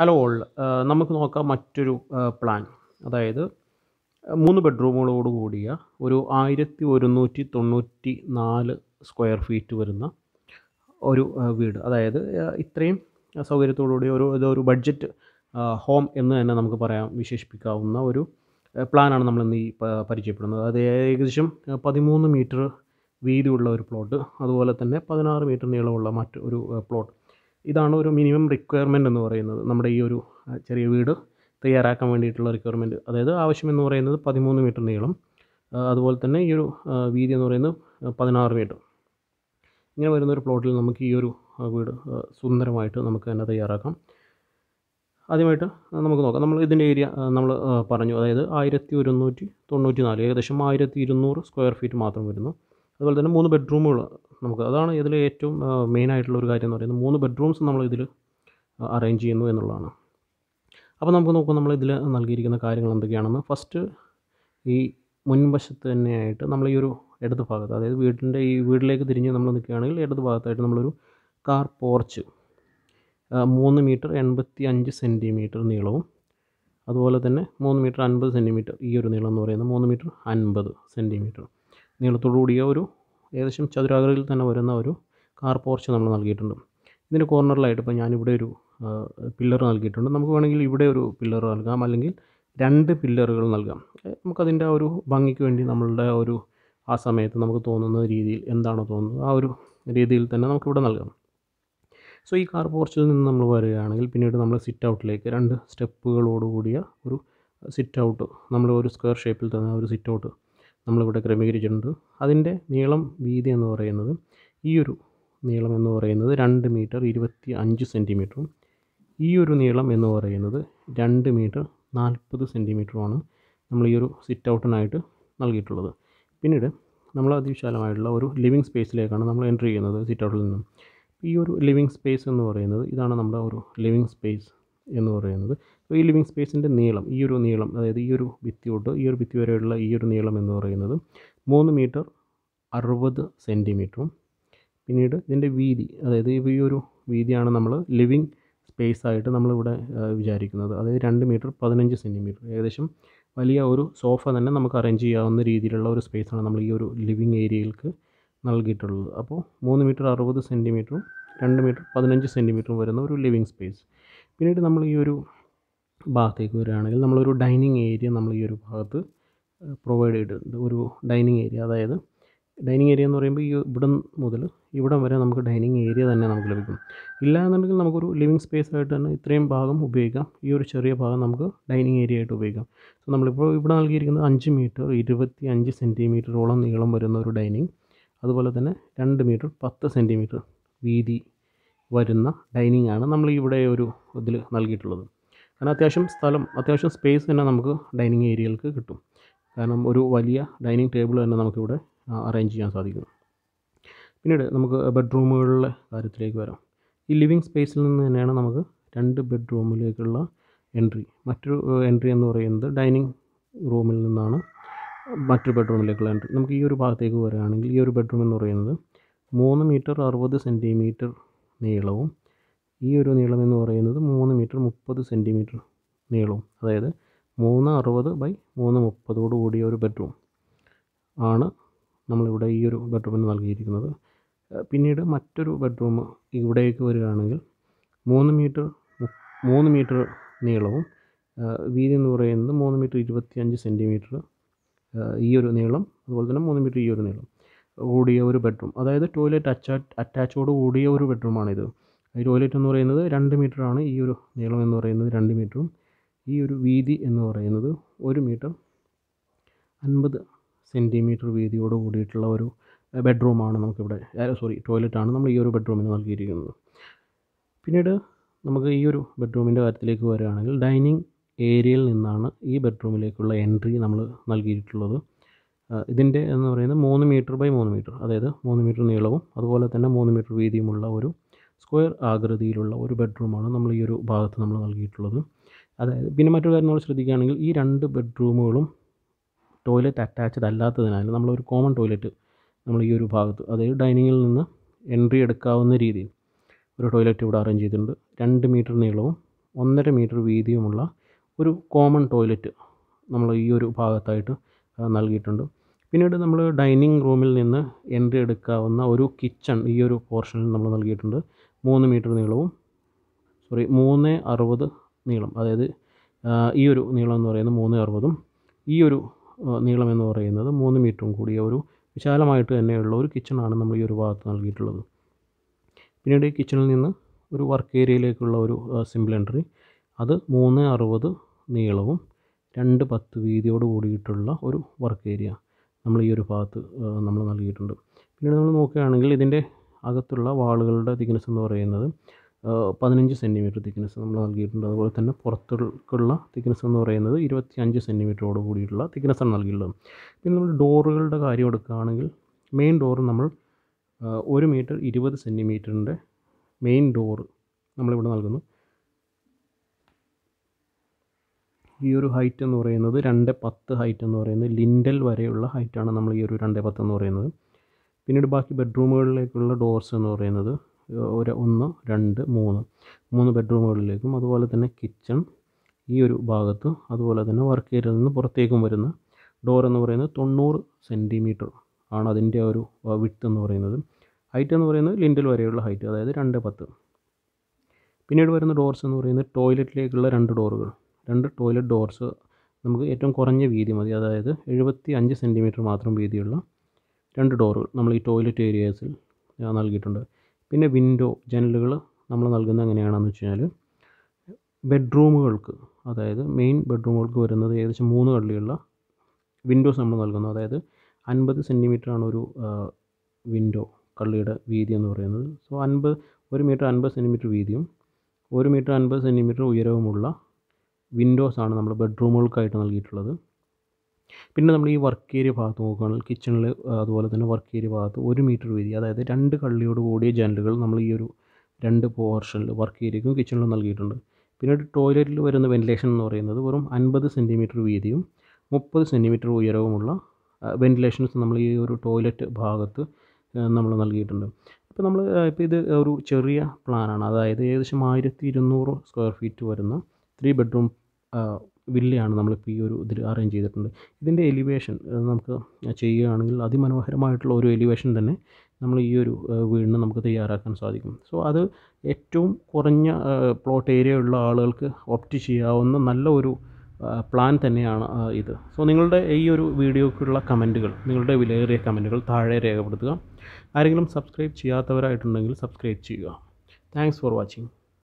hello all നമുക്ക് നോക്കാം മറ്റൊരു പ്ലാൻ അതായത് മൂന്ന് ബെഡ്റൂമുകളോട് കൂടിയ ഒരു ആയിരത്തി ഒരുന്നൂറ്റി തൊണ്ണൂറ്റി നാല് സ്ക്വയർ ഫീറ്റ് വരുന്ന ഒരു വീട് അതായത് ഇത്രയും സൗകര്യത്തോടുകൂടി ഒരു ഇതൊരു ബഡ്ജറ്റ് ഹോം എന്ന് തന്നെ നമുക്ക് പറയാം വിശേഷിപ്പിക്കാവുന്ന ഒരു പ്ലാനാണ് നമ്മൾ ഇന്ന് ഈ പരിചയപ്പെടുന്നത് അത് ഏകദേശം പതിമൂന്ന് മീറ്റർ വീതിയുള്ള ഒരു പ്ലോട്ട് അതുപോലെ തന്നെ പതിനാറ് മീറ്റർ നീളമുള്ള മറ്റൊരു പ്ലോട്ട് ഇതാണ് ഒരു മിനിമം റിക്വയർമെൻ്റ് എന്ന് പറയുന്നത് നമ്മുടെ ഈ ഒരു ചെറിയ വീട് തയ്യാറാക്കാൻ വേണ്ടിയിട്ടുള്ള റിക്വയർമെൻറ്റ് അതായത് ആവശ്യം എന്ന് പറയുന്നത് പതിമൂന്ന് മീറ്റർ നീളം അതുപോലെ തന്നെ ഈ ഒരു വീതി എന്ന് പറയുന്നത് പതിനാറ് മീറ്റർ ഇങ്ങനെ വരുന്ന ഒരു പ്ലോട്ടിൽ നമുക്ക് ഈ ഒരു വീട് സുന്ദരമായിട്ട് നമുക്ക് തന്നെ തയ്യാറാക്കാം ആദ്യമായിട്ട് നമുക്ക് നോക്കാം നമ്മൾ ഇതിൻ്റെ ഏരിയ നമ്മൾ പറഞ്ഞു അതായത് ആയിരത്തി ഒരുന്നൂറ്റി തൊണ്ണൂറ്റി നാല് ഏകദേശം ആയിരത്തി ഇരുന്നൂറ് സ്ക്വയർ ഫീറ്റ് മാത്രം വരുന്നു അതുപോലെ തന്നെ മൂന്ന് ബെഡ്റൂമുകൾ നമുക്ക് അതാണ് ഇതിൽ ഏറ്റവും മെയിൻ ആയിട്ടുള്ള ഒരു കാര്യം എന്ന് പറയുന്നത് മൂന്ന് ബെഡ്റൂംസ് നമ്മൾ ഇതിൽ അറേഞ്ച് ചെയ്യുന്നു എന്നുള്ളതാണ് അപ്പോൾ നമുക്ക് നോക്കാം നമ്മൾ ഇതിൽ നൽകിയിരിക്കുന്ന കാര്യങ്ങൾ എന്തൊക്കെയാണെന്ന് ഫസ്റ്റ് ഈ മുൻവശത്ത് തന്നെയായിട്ട് നമ്മൾ ഈ ഒരു ഇടത് ഭാഗത്ത് അതായത് വീടിൻ്റെ ഈ വീട്ടിലേക്ക് തിരിഞ്ഞ് നമ്മൾ നിൽക്കുകയാണെങ്കിൽ ഇടത് ഭാഗത്തായിട്ട് നമ്മളൊരു കാർ പോർച്ച് മൂന്ന് മീറ്റർ എൺപത്തി അഞ്ച് സെൻറ്റിമീറ്റർ നീളവും അതുപോലെ തന്നെ മൂന്ന് മീറ്റർ അൻപത് സെൻറ്റിമീറ്റർ ഈ ഒരു നീളം എന്ന് പറയുന്നത് മൂന്ന് മീറ്റർ അൻപത് സെൻറ്റിമീറ്റർ നീളത്തോടു കൂടിയ ഒരു ഏകദേശം ചതുരാകൃതിയിൽ തന്നെ വരുന്ന ഒരു കാർ പോർച്ച് നമ്മൾ നൽകിയിട്ടുണ്ട് ഇതിന് കോർണറിലായിട്ട് ഇപ്പോൾ ഞാനിവിടെ ഒരു പില്ലർ നൽകിയിട്ടുണ്ട് നമുക്ക് വേണമെങ്കിൽ ഇവിടെ ഒരു പില്ലർ നൽകാം അല്ലെങ്കിൽ രണ്ട് പില്ലറുകൾ നൽകാം നമുക്കതിൻ്റെ ഒരു ഭംഗിക്ക് വേണ്ടി നമ്മളുടെ ഒരു ആ സമയത്ത് നമുക്ക് തോന്നുന്ന രീതിയിൽ എന്താണോ തോന്നുന്നത് ആ ഒരു രീതിയിൽ തന്നെ നമുക്കിവിടെ നൽകാം സോ ഈ കാർ പോർച്ചിൽ നിന്ന് നമ്മൾ വരികയാണെങ്കിൽ പിന്നീട് നമ്മൾ സിറ്റ് ഔട്ടിലേക്ക് രണ്ട് സ്റ്റെപ്പുകളോടുകൂടിയ ഒരു സിറ്റ് ഔട്ട് നമ്മൾ ഒരു സ്ക്വയർ ഷേപ്പിൽ തന്നെ ഒരു സിറ്റ് ഔട്ട് നമ്മളിവിടെ ക്രമീകരിച്ചിട്ടുണ്ട് അതിൻ്റെ നീളം വീതി എന്ന് പറയുന്നത് ഈ ഒരു നീളം എന്ന് പറയുന്നത് രണ്ട് മീറ്റർ ഇരുപത്തി അഞ്ച് സെൻറ്റിമീറ്ററും ഈ ഒരു നീളം എന്ന് പറയുന്നത് രണ്ട് മീറ്റർ നാൽപ്പത് സെൻറ്റിമീറ്ററുമാണ് നമ്മൾ ഈ ഒരു സിറ്റ് ഔട്ടിനായിട്ട് നൽകിയിട്ടുള്ളത് പിന്നീട് നമ്മൾ അതിവിശാലമായിട്ടുള്ള ഒരു ലിവിങ് സ്പേസിലേക്കാണ് നമ്മൾ എൻ്റർ ചെയ്യുന്നത് സിറ്റ് ഔട്ടിൽ നിന്നും ഈ ഒരു ലിവിങ് സ്പേസ് എന്ന് പറയുന്നത് ഇതാണ് നമ്മുടെ ഒരു ലിവിങ് സ്പേസ് എന്ന് പറയുന്നത് ഈ ലിവിങ് സ്പേസിൻ്റെ നീളം ഈ ഒരു നീളം അതായത് ഈ ഒരു ഭിത്തി തൊട്ട് ഈ ഒരു ഭിത്തി വരെയുള്ള ഈ ഒരു നീളം എന്ന് പറയുന്നത് മൂന്ന് മീറ്റർ അറുപത് സെൻറ്റിമീറ്ററും പിന്നീട് ഇതിൻ്റെ വീതി അതായത് ഈ ഒരു വീതിയാണ് നമ്മൾ ലിവിങ് സ്പേസ് ആയിട്ട് നമ്മളിവിടെ വിചാരിക്കുന്നത് അതായത് രണ്ട് മീറ്റർ പതിനഞ്ച് സെൻറ്റിമീറ്റർ ഏകദേശം വലിയ ഒരു സോഫ തന്നെ നമുക്ക് അറേഞ്ച് ചെയ്യാവുന്ന രീതിയിലുള്ള ഒരു സ്പേസാണ് നമ്മൾ ഈ ഒരു ലിവിങ് ഏരിയയിൽക്ക് നൽകിയിട്ടുള്ളത് അപ്പോൾ മൂന്ന് മീറ്റർ അറുപത് സെൻറ്റിമീറ്ററും രണ്ട് മീറ്റർ പതിനഞ്ച് സെൻറ്റിമീറ്ററും വരുന്ന ഒരു ലിവിങ് സ്പേസ് പിന്നീട് നമ്മൾ ഈ ഒരു ഭാഗത്തേക്ക് വരികയാണെങ്കിൽ നമ്മളൊരു ഡൈനിങ് ഏരിയ നമ്മൾ ഈ ഒരു ഭാഗത്ത് പ്രൊവൈഡ് ചെയ്തിട്ടുണ്ട് ഒരു ഡൈനിങ് ഏരിയ അതായത് ഡൈനിങ് ഏരിയ എന്ന് പറയുമ്പോൾ ഈ ഇവിടം മുതൽ ഇവിടം വരെ നമുക്ക് ഡൈനിങ് ഏരിയ തന്നെ നമുക്ക് ലഭിക്കും ഇല്ല എന്നുണ്ടെങ്കിൽ നമുക്കൊരു ലിവിങ് സ്പേസ് ആയിട്ട് തന്നെ ഇത്രയും ഭാഗം ഉപയോഗിക്കാം ഈ ഒരു ചെറിയ ഭാഗം നമുക്ക് ഡൈനിങ് ഏരിയ ആയിട്ട് ഉപയോഗിക്കാം സോ നമ്മളിപ്പോൾ ഇവിടെ നൽകിയിരിക്കുന്നത് അഞ്ച് മീറ്റർ ഇരുപത്തി അഞ്ച് സെൻറ്റിമീറ്ററോളം നീളം വരുന്ന ഒരു ഡൈനിങ് അതുപോലെ തന്നെ രണ്ട് മീറ്റർ പത്ത് സെൻറ്റിമീറ്റർ വീതി വരുന്ന ഡൈനിങ് ആണ് നമ്മൾ ഇവിടെ ഒരു ഇതിൽ നൽകിയിട്ടുള്ളത് കാരണം അത്യാവശ്യം സ്ഥലം അത്യാവശ്യം സ്പേസ് തന്നെ നമുക്ക് ഡൈനിങ് ഏരിയകൾക്ക് കിട്ടും കാരണം ഒരു വലിയ ഡൈനിങ് ടേബിൾ തന്നെ നമുക്കിവിടെ അറേഞ്ച് ചെയ്യാൻ സാധിക്കും പിന്നീട് നമുക്ക് ബെഡ്റൂമുകളിലെ കാര്യത്തിലേക്ക് വരാം ഈ ലിവിങ് സ്പേസിൽ നിന്ന് തന്നെയാണ് നമുക്ക് രണ്ട് ബെഡ്റൂമിലേക്കുള്ള എൻട്രി മറ്റൊരു എൻട്രി എന്ന് പറയുന്നത് ഡൈനിങ് റൂമിൽ നിന്നാണ് മറ്റൊരു ബെഡ്റൂമിലേക്കുള്ള എൻട്രി നമുക്ക് ഈ ഒരു ഭാഗത്തേക്ക് വരികയാണെങ്കിൽ ഈ ഒരു ബെഡ്റൂം എന്ന് പറയുന്നത് മൂന്ന് മീറ്റർ അറുപത് സെൻറ്റിമീറ്റർ നീളവും ഈ ഒരു നീളം എന്ന് പറയുന്നത് മൂന്ന് മീറ്റർ മുപ്പത് സെൻറ്റിമീറ്റർ നീളവും അതായത് മൂന്ന് അറുപത് ബൈ മൂന്ന് മുപ്പതോടു കൂടിയ ഒരു ബെഡ്റൂം ആണ് നമ്മളിവിടെ ഈ ഒരു ബെഡ്റൂമിന് നൽകിയിരിക്കുന്നത് പിന്നീട് മറ്റൊരു ബെഡ്റൂം ഇവിടേക്ക് വരികയാണെങ്കിൽ മൂന്ന് മീറ്റർ മൂന്ന് മീറ്റർ നീളവും വീതി എന്ന് പറയുന്നത് മൂന്ന് മീറ്റർ ഇരുപത്തിയഞ്ച് സെൻറ്റിമീറ്റർ ഈ ഒരു നീളം അതുപോലെ തന്നെ മൂന്ന് മീറ്റർ ഈ ഒരു നീളം കൂടിയ ഒരു ബെഡ്റൂം അതായത് ടോയ്ലറ്റ് അറ്റാച്ച് അറ്റാച്ചോട് കൂടിയ ഒരു ബെഡ്റൂമാണിത് ഈ ടോയ്ലറ്റ് എന്ന് പറയുന്നത് രണ്ട് മീറ്ററാണ് ഈ ഒരു നീളം എന്ന് പറയുന്നത് രണ്ട് മീറ്ററും ഈ ഒരു വീതി എന്ന് പറയുന്നത് ഒരു മീറ്റർ അൻപത് സെൻറ്റിമീറ്റർ വീതിയോട് കൂടിയിട്ടുള്ള ഒരു ബെഡ്റൂമാണ് നമുക്കിവിടെ സോറി ടോയ്ലറ്റാണ് നമ്മൾ ഈ ഒരു ബെഡ്റൂമിന് നൽകിയിരിക്കുന്നത് പിന്നീട് നമുക്ക് ഈ ഒരു ബെഡ്റൂമിൻ്റെ കാര്യത്തിലേക്ക് വരികയാണെങ്കിൽ ഡൈനിങ് ഏരിയയിൽ നിന്നാണ് ഈ ബെഡ്റൂമിലേക്കുള്ള എൻട്രി നമ്മൾ നൽകിയിട്ടുള്ളത് ഇതിൻ്റെ എന്ന് പറയുന്നത് മൂന്ന് മീറ്റർ ബൈ മൂന്ന് മീറ്റർ അതായത് മൂന്ന് മീറ്റർ നീളവും അതുപോലെ തന്നെ മൂന്ന് മീറ്റർ വീതിയുമുള്ള ഒരു സ്ക്വയർ ആകൃതിയിലുള്ള ഒരു ബെഡ്റൂമാണ് നമ്മൾ ഈ ഒരു ഭാഗത്ത് നമ്മൾ നൽകിയിട്ടുള്ളത് അതായത് പിന്നെ മറ്റൊരു കാര്യം നമ്മൾ ശ്രദ്ധിക്കുകയാണെങ്കിൽ ഈ രണ്ട് ബെഡ്റൂമുകളും ടോയ്ലറ്റ് അറ്റാച്ച്ഡ് അല്ലാത്തതിനാൽ നമ്മളൊരു കോമൺ ടോയ്ലറ്റ് നമ്മൾ ഈ ഒരു ഭാഗത്ത് അതായത് ഡൈനിങ്ങിൽ നിന്ന് എൻട്രി എടുക്കാവുന്ന രീതിയിൽ ഒരു ടോയ്ലറ്റ് ഇവിടെ അറേഞ്ച് ചെയ്തിട്ടുണ്ട് രണ്ട് മീറ്റർ നീളവും ഒന്നര മീറ്റർ വീതിയുമുള്ള ഒരു കോമൺ ടോയ്ലറ്റ് നമ്മൾ ഈ ഒരു ഭാഗത്തായിട്ട് നൽകിയിട്ടുണ്ട് പിന്നീട് നമ്മൾ ഡൈനിങ് റൂമിൽ നിന്ന് എൻട്രി എടുക്കാവുന്ന ഒരു കിച്ചൺ ഈ ഒരു പോർഷനിൽ നമ്മൾ നൽകിയിട്ടുണ്ട് മൂന്ന് മീറ്റർ നീളവും സോറി മൂന്ന് അറുപത് നീളം അതായത് ഈ ഒരു നീളം എന്ന് പറയുന്നത് മൂന്ന് അറുപതും ഈ ഒരു നീളം എന്ന് പറയുന്നത് മൂന്ന് മീറ്ററും കൂടിയ ഒരു വിശാലമായിട്ട് തന്നെയുള്ള ഒരു കിച്ചണാണ് നമ്മൾ ഈ ഒരു ഭാഗത്ത് നൽകിയിട്ടുള്ളത് പിന്നീട് ഈ കിച്ചണിൽ നിന്ന് ഒരു വർക്ക് ഏരിയയിലേക്കുള്ള ഒരു സിമ്പിൾ എൻട്രി അത് മൂന്ന് അറുപത് നീളവും രണ്ട് പത്ത് വീതിയോട് കൂടിയിട്ടുള്ള ഒരു വർക്ക് ഏരിയ നമ്മൾ ഈ ഒരു ഭാഗത്ത് നമ്മൾ നൽകിയിട്ടുണ്ട് പിന്നീട് നമ്മൾ നോക്കുകയാണെങ്കിൽ ഇതിൻ്റെ അകത്തുള്ള വാളുകളുടെ തിക്നെസ് എന്ന് പറയുന്നത് പതിനഞ്ച് സെൻറ്റിമീറ്റർ തിക്നെസ് നമ്മൾ നൽകിയിട്ടുണ്ട് അതുപോലെ തന്നെ പുറത്തുള്ള തിക്നെസ് എന്ന് പറയുന്നത് ഇരുപത്തി അഞ്ച് സെൻറ്റിമീറ്ററോട് കൂടിയിട്ടുള്ള ആണ് നൽകിയിട്ടുള്ളത് പിന്നെ നമ്മൾ ഡോറുകളുടെ കാര്യം എടുക്കുകയാണെങ്കിൽ മെയിൻ ഡോർ നമ്മൾ ഒരു മീറ്റർ ഇരുപത് സെൻറ്റിമീറ്ററിൻ്റെ മെയിൻ ഡോറ് നമ്മളിവിടെ നൽകുന്നു ഈ ഒരു ഹൈറ്റ് എന്ന് പറയുന്നത് രണ്ട് പത്ത് ഹൈറ്റ് എന്ന് പറയുന്നത് ലിൻഡൽ വരെയുള്ള ഹൈറ്റാണ് നമ്മൾ ഈ ഒരു രണ്ട് പത്ത് എന്ന് പറയുന്നത് പിന്നീട് ബാക്കി ബെഡ്റൂമുകളിലേക്കുള്ള ഡോർസ് എന്ന് പറയുന്നത് ഒരു ഒന്ന് രണ്ട് മൂന്ന് മൂന്ന് ബെഡ്റൂമുകളിലേക്കും അതുപോലെ തന്നെ കിച്ചൺ ഈ ഒരു ഭാഗത്ത് അതുപോലെ തന്നെ വർക്ക് ഏരിയയിൽ നിന്ന് പുറത്തേക്കും വരുന്ന ഡോർ എന്ന് പറയുന്നത് തൊണ്ണൂറ് സെൻറ്റിമീറ്റർ ആണ് അതിൻ്റെ ഒരു വിട്ട് എന്ന് പറയുന്നത് ഹൈറ്റ് എന്ന് പറയുന്നത് ലിൻഡിൽ വരെയുള്ള ഹൈറ്റ് അതായത് രണ്ട് പത്ത് പിന്നീട് വരുന്ന ഡോർസ് എന്ന് പറയുന്നത് ടോയ്ലറ്റിലേക്കുള്ള രണ്ട് ഡോറുകൾ രണ്ട് ടോയ്ലറ്റ് ഡോർസ് നമുക്ക് ഏറ്റവും കുറഞ്ഞ വീതി മതി അതായത് എഴുപത്തി അഞ്ച് സെൻറ്റിമീറ്റർ മാത്രം വീതിയുള്ള രണ്ട് ഡോറുകൾ നമ്മൾ ഈ ടോയ്ലറ്റ് ഏരിയാസിൽ നൽകിയിട്ടുണ്ട് പിന്നെ വിൻഡോ ജനലുകൾ നമ്മൾ നൽകുന്നത് എങ്ങനെയാണെന്ന് വെച്ച് കഴിഞ്ഞാൽ ബെഡ്റൂമുകൾക്ക് അതായത് മെയിൻ ബെഡ്റൂമുകൾക്ക് വരുന്നത് ഏകദേശം മൂന്ന് കള്ളിയുള്ള വിൻഡോസ് നമ്മൾ നൽകുന്നു അതായത് അൻപത് ആണ് ഒരു വിൻഡോ കള്ളിയുടെ വീതി എന്ന് പറയുന്നത് സോ അൻപത് ഒരു മീറ്റർ അൻപത് സെൻറ്റിമീറ്റർ വീതിയും ഒരു മീറ്റർ അൻപത് സെൻറ്റിമീറ്റർ ഉയരവുമുള്ള വിൻഡോസ് ആണ് നമ്മൾ ബെഡ്റൂമുകൾക്കായിട്ട് നൽകിയിട്ടുള്ളത് പിന്നെ നമ്മൾ ഈ വർക്ക് ഏരിയ ഭാഗത്ത് നോക്കുകയാണെങ്കിൽ കിച്ചണിൽ അതുപോലെ തന്നെ വർക്ക് ഏരിയ ഭാഗത്ത് ഒരു മീറ്റർ വീതി അതായത് രണ്ട് കള്ളിയോട് കൂടിയ ജനലുകൾ നമ്മൾ ഈ ഒരു രണ്ട് പോർഷനിൽ വർക്ക് ഏരിയക്കും കിച്ചണിലും നൽകിയിട്ടുണ്ട് പിന്നെ ടോയ്ലറ്റിൽ വരുന്ന വെൻറ്റിലേഷൻ എന്ന് പറയുന്നത് വെറും അൻപത് സെൻറ്റിമീറ്റർ വീതിയും മുപ്പത് സെൻറ്റിമീറ്റർ ഉയരവുമുള്ള വെൻറ്റിലേഷൻസ് നമ്മൾ ഈ ഒരു ടോയ്ലറ്റ് ഭാഗത്ത് നമ്മൾ നൽകിയിട്ടുണ്ട് ഇപ്പോൾ നമ്മൾ ഇപ്പോൾ ഇത് ഒരു ചെറിയ പ്ലാനാണ് അതായത് ഏകദേശം ആയിരത്തി ഇരുന്നൂറ് സ്ക്വയർ ഫീറ്റ് വരുന്ന ത്രീ ബെഡ്റൂം വില്ലയാണ് നമ്മളിപ്പോൾ ഈ ഒരു ഇതിൽ അറേഞ്ച് ചെയ്തിട്ടുണ്ട് ഇതിൻ്റെ എലിവേഷൻ നമുക്ക് ചെയ്യുകയാണെങ്കിൽ അതിമനോഹരമായിട്ടുള്ള ഒരു എലിവേഷൻ തന്നെ നമ്മൾ ഈ ഒരു വീടിന് നമുക്ക് തയ്യാറാക്കാൻ സാധിക്കും സോ അത് ഏറ്റവും കുറഞ്ഞ പ്ലോട്ട് ഏരിയ ഉള്ള ആളുകൾക്ക് ഓപ്റ്റ് ചെയ്യാവുന്ന നല്ല ഒരു പ്ലാൻ തന്നെയാണ് ഇത് സോ നിങ്ങളുടെ ഈ ഒരു വീഡിയോക്കുള്ള കമൻറ്റുകൾ നിങ്ങളുടെ വിലയേറിയ കമൻറ്റുകൾ താഴെ രേഖപ്പെടുത്തുക ആരെങ്കിലും സബ്സ്ക്രൈബ് ചെയ്യാത്തവരായിട്ടുണ്ടെങ്കിൽ സബ്സ്ക്രൈബ് ചെയ്യുക താങ്ക്സ് ഫോർ വാച്ചിങ്